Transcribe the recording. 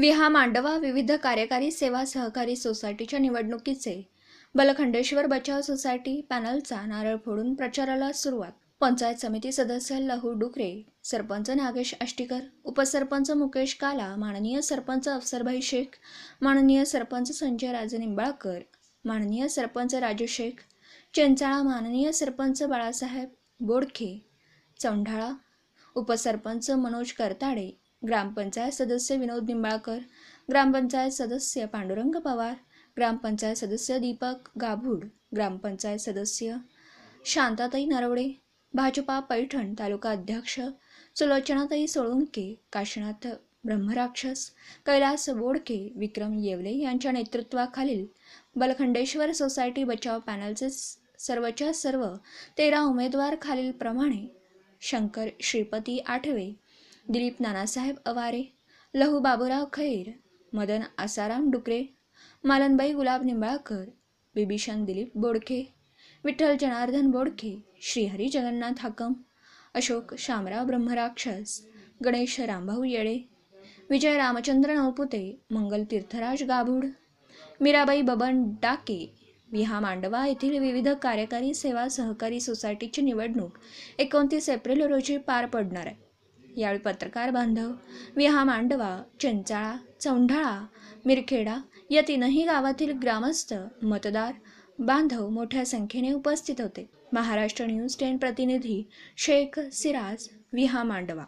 विहा मांडवा विविध कार्यकारी सेवा सहकारी सोसायटीच्या निवडणुकीचे बलखंडेश्वर बचाव सोसायटी पॅनलचा नारळ फोडून प्रचाराला सुरुवात पंचायत समिती सदस्य लहू डुकरे सरपंच नागेश अष्टीकर उपसरपंच मुकेश काला माननीय सरपंच अफसरभाई शेख माननीय सरपंच संजय राजे निंबाळकर माननीय सरपंच राजू शेख चेंचाळा माननीय सरपंच बाळासाहेब बोडखे चौंढाळा उपसरपंच मनोज करताडे ग्रामपंचायत सदस्य विनोद निंबाळकर ग्रामपंचायत सदस्य पांडुरंग पवार ग्रामपंचायत सदस्य दीपक गाभूड ग्रामपंचायत सदस्य शांताताई नरवडे भाजपा पैठण तालुका अध्यक्ष सुलोचनाताई सोळुंके काशीनाथ ब्रह्मराक्षस कैलास बोडके विक्रम येवले यांच्या नेतृत्वाखालील बलखंडेश्वर सोसायटी बचाव पॅनलचे सर्वच्या सर्व तेरा उमेदवार खालीलप्रमाणे शंकर श्रीपती आठवे दिलीप नानासाहेब अवारे लहू बाबूराव खैर मदन आसाराम डुकरे मालनबाई गुलाब निंबाळकर बिभीषण दिलीप बोडखे विठ्ठल जनार्दन बोडखे श्रीहरी जगन्नाथ हाकम अशोक शामराव ब्रह्मराक्षस गणेश रामभाऊ येळे विजय रामचंद्र नवपुते मंगल तीर्थराज गाभूड मीराबाई बबन डाके विहा मांडवा येथील विविध कार्यकारी सेवा सहकारी सोसायटीची निवडणूक एकोणतीस एप्रिल रोजी पार पडणार आहे यावेळी पत्रकार बांधव विहा मांडवा चंचाळा चौंढाळा मिरखेडा या तीनही गावातील ग्रामस्थ मतदार बांधव मोठ्या संख्येने उपस्थित होते महाराष्ट्र न्यूज टेन प्रतिनिधी शेख सिराज विहा मांडवा